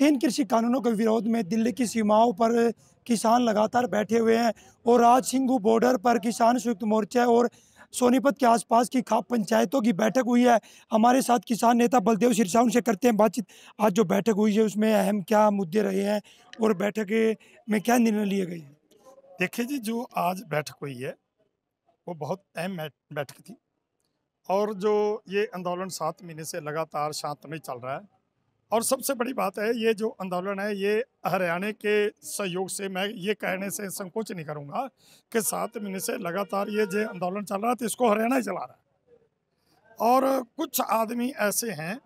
तीन कृषि कानूनों के विरोध में दिल्ली की सीमाओं पर किसान लगातार बैठे हुए हैं और आज सिंह बॉर्डर पर किसान संयुक्त मोर्चा और सोनीपत के आसपास की खाप पंचायतों की बैठक हुई है हमारे साथ किसान नेता बलदेव सिरसा उनसे करते हैं बातचीत आज जो बैठक हुई है उसमें अहम क्या मुद्दे रहे हैं और बैठक में क्या निर्णय लिए गए हैं देखिए जी जो आज बैठक हुई है वो बहुत अहम बैठक थी और जो ये आंदोलन सात महीने से लगातार शांत में चल रहा है और सबसे बड़ी बात है ये जो आंदोलन है ये हरियाणा के सहयोग से मैं ये कहने से संकोच नहीं करूँगा कि सात महीने से लगातार ये जो आंदोलन चल रहा है तो इसको हरियाणा ही चला रहा है और कुछ आदमी ऐसे हैं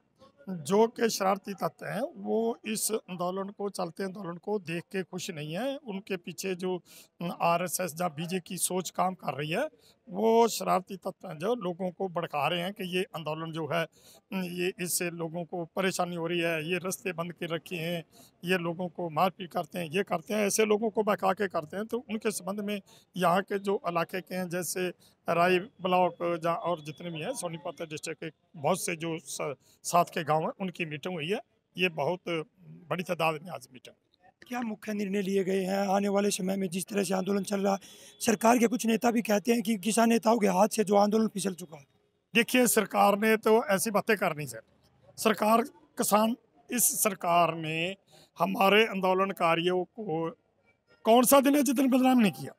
जो के शरारती तत्व हैं वो इस आंदोलन को चलते आंदोलन को देख के खुश नहीं है उनके पीछे जो आरएसएस या बीजेपी की सोच काम कर रही है वो शरारती तत्व हैं जो लोगों को भड़का रहे हैं कि ये आंदोलन जो है ये इससे लोगों को परेशानी हो रही है ये रस्ते बंद कर रखे हैं ये लोगों को मारपीट करते हैं ये करते हैं ऐसे लोगों को बहका के करते हैं तो उनके संबंध में यहाँ के जो इलाके के हैं जैसे राय ब्लॉक जहाँ और जितने भी हैं सोनीपत डिस्ट्रिक्ट के बहुत से जो साथ के गाँव हैं उनकी मीटिंग हुई है ये बहुत बड़ी तादाद में आज मीटिंग क्या मुख्य निर्णय लिए गए हैं आने वाले समय में जिस तरह से आंदोलन चल रहा है सरकार के कुछ नेता भी कहते हैं कि किसान नेताओं के हाथ से जो आंदोलन फिसल चुका है देखिए सरकार ने तो ऐसी बातें करनी सर सरकार किसान इस सरकार ने हमारे आंदोलनकारियों को कौन सा दिन है जिस दिन बदनाम नहीं किया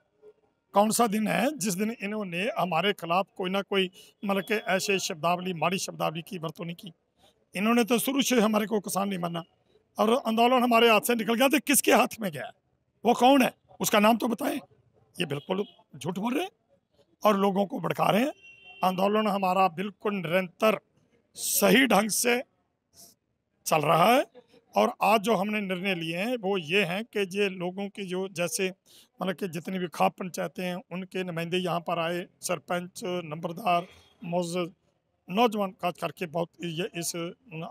कौन सा दिन है जिस दिन इन्होंने हमारे खिलाफ कोई ना कोई मतलब के ऐसे शब्दावली माड़ी शब्दावली की वर्तो नहीं की इन्होंने तो शुरू से हमारे को किसान नहीं माना और आंदोलन हमारे हाथ से निकल गया तो किसके हाथ में गया वो कौन है उसका नाम तो बताएं ये बिल्कुल झूठ बोल रहे हैं और लोगों को भड़का रहे हैं आंदोलन हमारा बिल्कुल निरंतर सही ढंग से चल रहा है और आज जो हमने निर्णय लिए हैं वो ये हैं कि ये लोगों की जो जैसे मतलब कि जितनी भी खाप पंचायतें हैं उनके नुमाइंदे यहाँ पर आए सरपंच नंबरदार मोज नौजवान खास करके बहुत ये इस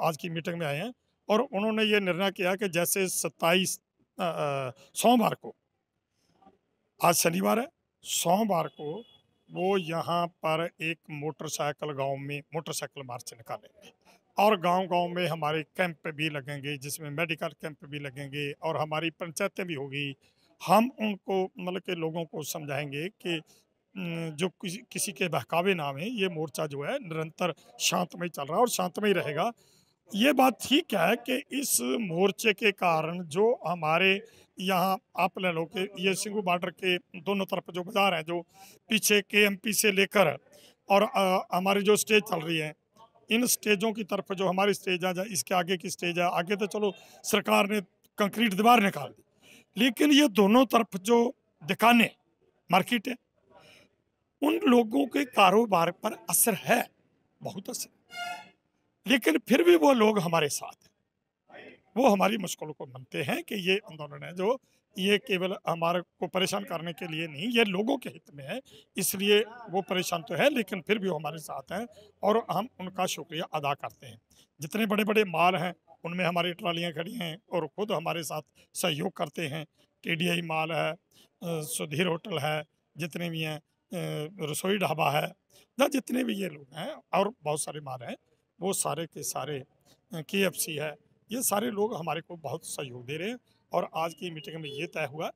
आज की मीटिंग में आए हैं और उन्होंने ये निर्णय किया कि जैसे सत्ताईस सोमवार को आज शनिवार है सोमवार को वो यहाँ पर एक मोटरसाइकिल गांव में मोटरसाइकिल मार्च निकालेंगे और गांव गांव में हमारे कैंप भी लगेंगे जिसमें मेडिकल कैंप भी लगेंगे और हमारी पंचायतें भी होगी हम उनको मतलब के लोगों को समझाएंगे कि जो किसी किसी के बहकावे नाम है ये मोर्चा जो है निरंतर शांत में चल रहा है और शांत में ही रहेगा ये बात ठीक है कि इस मोर्चे के कारण जो हमारे यहाँ आप ले लो कि ये सिंगू बॉर्डर के दोनों तरफ जो बाजार हैं जो पीछे के से लेकर और हमारी जो स्टेज चल रही है इन स्टेजों की तरफ जो हमारी स्टेज है इसके आगे की स्टेज है आगे तो चलो सरकार ने कंक्रीट दीवार निकाल दी लेकिन ये दोनों तरफ जो दुकानें मार्केट है उन लोगों के कारोबार पर असर है बहुत असर लेकिन फिर भी वो लोग हमारे साथ हैं वो हमारी मुश्किलों को मानते हैं कि ये आंदोलन है जो ये केवल हमारे को परेशान करने के लिए नहीं ये लोगों के हित में है इसलिए वो परेशान तो है लेकिन फिर भी वो हमारे साथ हैं और हम उनका शुक्रिया अदा करते हैं जितने बड़े बड़े माल हैं उनमें हमारी ट्रालियाँ खड़ी हैं और ख़ुद हमारे साथ सहयोग करते हैं के माल है सुधीर होटल है जितने भी हैं रसोई ढाबा है या जितने भी ये लोग हैं और बहुत सारे माल हैं वो सारे के सारे के है ये सारे लोग हमारे को बहुत सहयोग दे रहे हैं और आज की मीटिंग में ये तय हुआ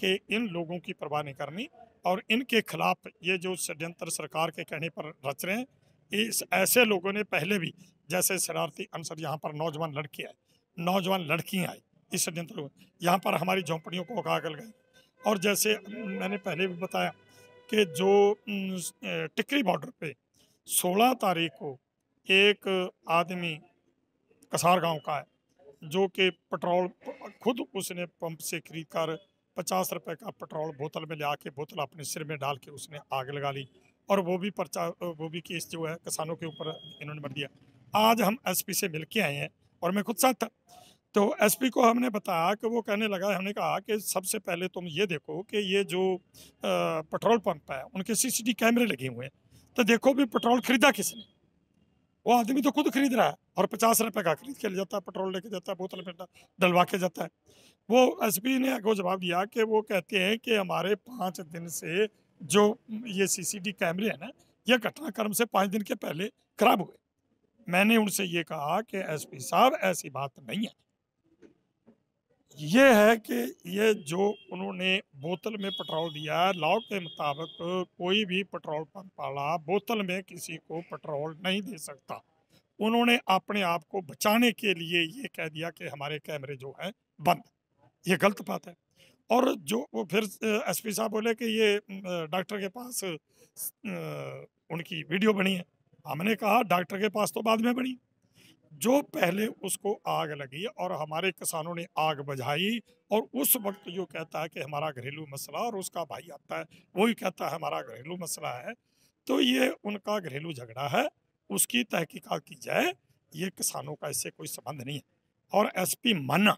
कि इन लोगों की परवाह नहीं करनी और इनके खिलाफ ये जो षड्यंत्र सरकार के कहने पर रच रहे हैं इस ऐसे लोगों ने पहले भी जैसे शरारती अनसर यहाँ पर नौजवान लड़के आए नौजवान लड़कियाँ आई इस षड्यंत्र यहाँ पर हमारी झोंपड़ियों को उगागल गए और जैसे मैंने पहले भी बताया कि जो टिकरी बॉर्डर पे 16 तारीख को एक आदमी कसार गांव का है जो कि पेट्रोल खुद उसने पंप से खरीद कर पचास रुपए का पेट्रोल बोतल में ले के बोतल अपने सिर में डाल के उसने आग लगा ली और वो भी पर्चा वो भी केस जो है किसानों के ऊपर इन्होंने बन दिया आज हम एसपी से मिल के आए हैं और मैं खुद साथ था तो एसपी को हमने बताया कि वो कहने लगा हमने कहा कि सबसे पहले तुम ये देखो कि ये जो पेट्रोल पंप है उनके सीसीटीवी कैमरे लगे हुए हैं तो देखो भी पेट्रोल खरीदा किसने वो आदमी तो खुद खरीद रहा है और पचास रुपए का खरीद के ले जाता है पेट्रोल लेके जाता है बोतल में डलवा के जाता है वो एसपी ने को जवाब दिया कि वो कहते हैं कि हमारे पाँच दिन से जो ये सीसीटी कैमरे हैं ना ये घटनाक्रम से पाँच दिन के पहले खराब हुए मैंने उनसे ये कहा कि एसपी साहब ऐसी बात नहीं है ये है कि ये जो उन्होंने बोतल में पेट्रोल दिया लॉ के मुताबिक कोई भी पेट्रोल पंप वाला बोतल में किसी को पेट्रोल नहीं दे सकता उन्होंने अपने आप को बचाने के लिए ये कह दिया कि हमारे कैमरे जो हैं बंद ये गलत बात है और जो वो फिर एसपी साहब बोले कि ये डॉक्टर के पास उनकी वीडियो बनी है हमने कहा डॉक्टर के पास तो बाद में बनी जो पहले उसको आग लगी और हमारे किसानों ने आग बुझाई और उस वक्त जो कहता है कि हमारा घरेलू मसला और उसका भाई आता है वही कहता है हमारा घरेलू मसला है तो ये उनका घरेलू झगड़ा है उसकी तहकीकात की जाए ये किसानों का इससे कोई संबंध नहीं है और एसपी माना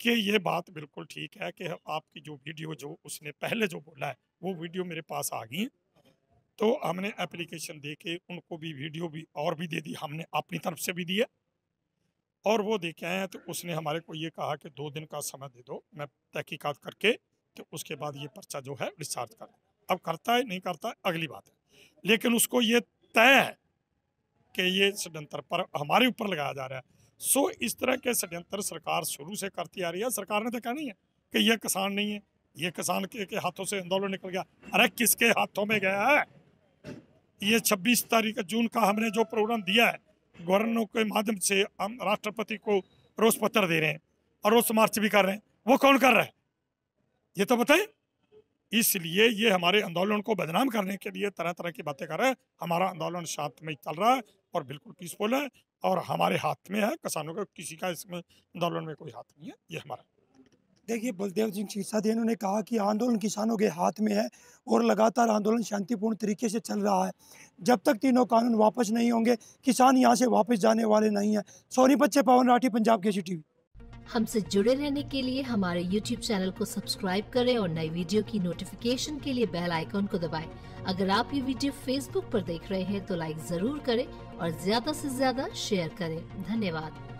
कि ये बात बिल्कुल ठीक है कि आपकी जो वीडियो जो उसने पहले जो बोला है वो वीडियो मेरे पास आ गई है तो हमने एप्लीकेशन दे के उनको भी वीडियो भी और भी दे दी हमने अपनी तरफ से भी दिया और वो देखे आए हैं तो उसने हमारे को ये कहा कि दो दिन का समय दे दो मैं तहकीकात करके तो उसके बाद ये पर्चा जो है डिस्चार्ज कर अब करता है नहीं करता है अगली बात है लेकिन उसको ये तय है कि ये षडयंत्र पर हमारे ऊपर लगाया जा रहा है सो इस तरह के षडयंत्र सरकार शुरू से करती आ रही है सरकार ने तो कहा नहीं है कि यह किसान नहीं है ये किसान के, के हाथों से आंदोलन निकल गया अरे किसके हाथों में गया है ये 26 तारीख जून का हमने जो प्रोग्राम दिया है गवर्नर के माध्यम से हम राष्ट्रपति को रोज पत्र दे रहे हैं और रोज मार्च भी कर रहे हैं वो कौन कर रहा है ये तो बताए इसलिए ये हमारे आंदोलन को बदनाम करने के लिए तरह तरह की बातें कर रहे हैं हमारा आंदोलन शांतमय चल रहा है और बिल्कुल पीसफुल है और हमारे हाथ में है किसानों का किसी का इसमें आंदोलन में कोई हाथ नहीं है ये हमारा देखिए बलदेव सिंह सिरसादी ने कहा कि आंदोलन किसानों के हाथ में है और लगातार आंदोलन शांतिपूर्ण तरीके से चल रहा है जब तक तीनों कानून वापस नहीं होंगे किसान यहाँ से वापस जाने वाले नहीं है सोनी बच्चे पवन राठी पंजाब के सी हमसे जुड़े रहने के लिए हमारे YouTube चैनल को सब्सक्राइब करें और नई वीडियो की नोटिफिकेशन के लिए बेल आइकॉन को दबाएं। अगर आप ये वीडियो Facebook पर देख रहे हैं तो लाइक जरूर करें और ज्यादा से ज्यादा शेयर करें धन्यवाद